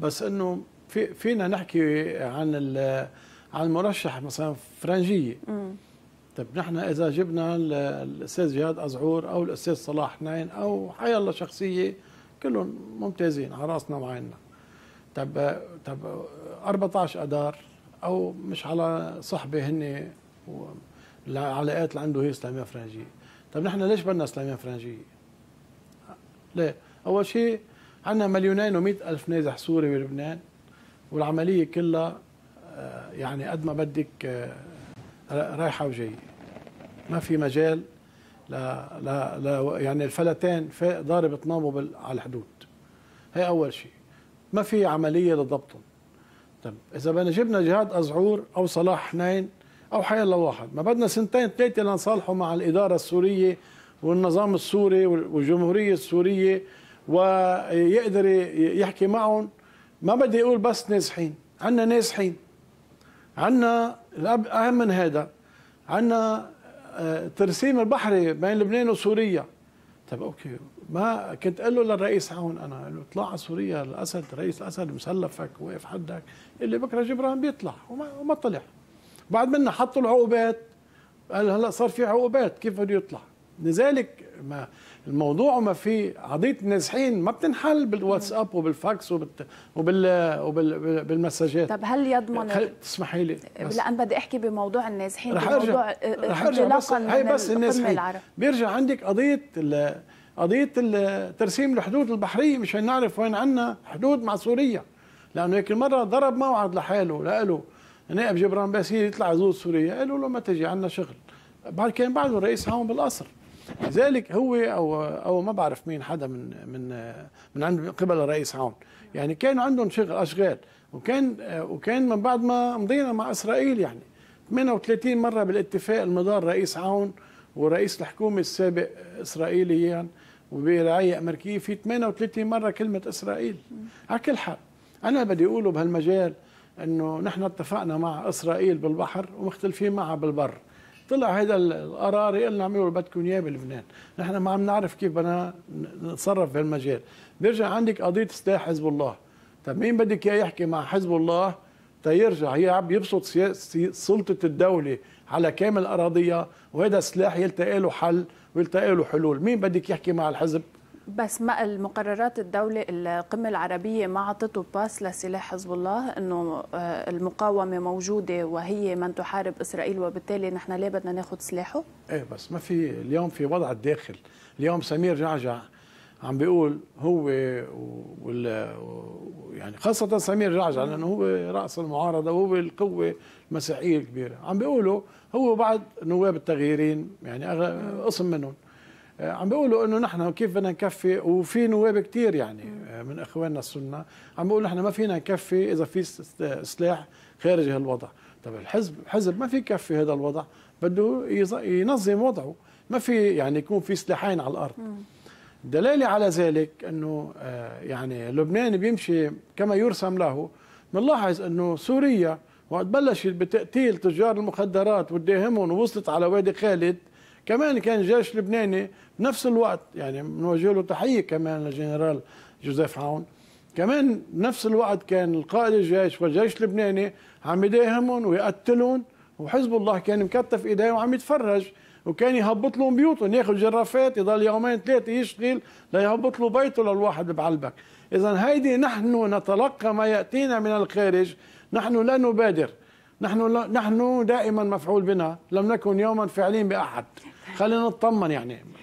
بس انه في فينا نحكي عن عن المرشح مثلا فرنجيه طيب نحن اذا جبنا الاستاذ جهاد ازعور او الاستاذ صلاح حنين او حي الله شخصيه كلهم ممتازين على راسنا وعيننا طب طب 14 اذار او مش على صحبه هن العلاقات اللي عنده هي سليمان فرنجيه طب نحن ليش بدنا سليمان فرنجيه؟ ليه؟ اول شيء عندنا مليونين و ألف نازح سوري بلبنان والعملية كلها آه، يعني قد ما بدك آه، رايحة وجاية ما في مجال لا لا لا يعني الفلتان ضارب طنابه على الحدود هي أول شيء ما في عملية لضبطهم طب إذا بدنا جبنا جهاد أزعور أو صلاح حنين أو حي الله واحد ما بدنا سنتين ثلاثة لنصالحه مع الإدارة السورية والنظام السوري والجمهورية السورية ويقدر يحكي معهم ما بدي اقول بس نازحين عندنا نازحين عندنا الاب اهم من هذا عندنا آه، ترسيم البحري بين لبنان وسوريا طيب اوكي ما كنت اقول له للرئيس عون انا قال له اطلع على سوريا الاسد رئيس الاسد مسلفك واقف حدك اللي بكره جبران بيطلع وما, وما طلع بعد منا حطوا العقوبات قال هلا صار في عقوبات كيف بده يطلع لذلك ما الموضوع وما في قضيه النازحين ما بتنحل بالواتساب وبالفاكس وبال وبال, وبالمساجات طب هل يضمن هل تسمحي لي لان بدي احكي بموضوع النازحين رح أرجع. رح آه، ارجع بس هي بس النازحين بيرجع عندك قضيه ال... قضيه ترسيم الحدود البحريه مشان نعرف وين عندنا حدود مع سوريا لانه هيك المره ضرب موعد لحاله لقاله نائب جبران باسيل يطلع يزور سوريا قالوا له ما تجي عندنا شغل بعد كان بعده رئيس هون بالقصر لذلك هو او او ما بعرف مين حدا من من من عند قبل الرئيس عون يعني كانوا عندهم شغل اشغال وكان وكان من بعد ما مضينا مع اسرائيل يعني 38 مره بالاتفاق المدار رئيس عون ورئيس الحكومه السابق اسرائيليا يعني وبرعايه امريكيه في 38 مره كلمه اسرائيل على كل حال انا بدي اقوله بهالمجال انه نحن اتفقنا مع اسرائيل بالبحر ومختلفين معها بالبر طلع هذا القرار قال اعملوا اللي بدكم اياه بلبنان نحن ما عم نعرف كيف بدنا نتصرف بهالمجال بيرجع عندك قضيه سلاح حزب الله طيب مين بدك اياه يحكي مع حزب الله تيرجع هي عم يبسط سلطه الدوله على كامل اراضيها وهذا السلاح يلتقي له حل ويلتقي له حلول مين بدك يحكي مع الحزب بس ما المقررات الدولة القمة العربية ما عطته باس لسلاح حزب الله انه آه، المقاومة موجودة وهي من تحارب اسرائيل وبالتالي نحن ليه بدنا ناخذ سلاحه؟ ايه بس ما في اليوم في وضع الداخل، اليوم سمير جعجع عم بيقول هو وال يعني خاصة سمير جعجع لأنه هو رأس المعارضة وهو القوة المسيحية الكبيرة، عم بيقولوا هو بعد نواب التغييرين يعني قسم منهم عم بيقولوا انه نحن كيف بدنا نكفي وفي نواب كثير يعني آه، من اخواننا السنه عم بيقولوا نحن ما فينا نكفي اذا في سلاح خارج هالوضع طب الحزب الحزب ما في يكفي هذا الوضع بده ينظم وضعه ما في يعني يكون في سلاحين على الارض دلالة على ذلك انه آه، يعني لبنان بيمشي كما يرسم له بنلاحظ انه سوريا وقت بلشت بتقتيل تجار المخدرات وتداهمهم ووصلت على وادي خالد كمان كان الجيش اللبناني بنفس الوقت يعني بنوجه له تحيه كمان للجنرال جوزيف عون كمان بنفس الوقت كان القائد الجيش والجيش اللبناني عم يداهمهم ويقتلهم وحزب الله كان مكتف ايديه وعم يتفرج وكان يهبط لهم بيوتهم ياخذ جرافات يضل يومين ثلاثه يشتغل ليهبط له بيته للواحد بعلبك اذا هيدي نحن نتلقى ما ياتينا من الخارج نحن لا نبادر نحن لا نحن دائما مفعول بنا لم نكن يوما فاعلين باحد خلينا نطمن يعني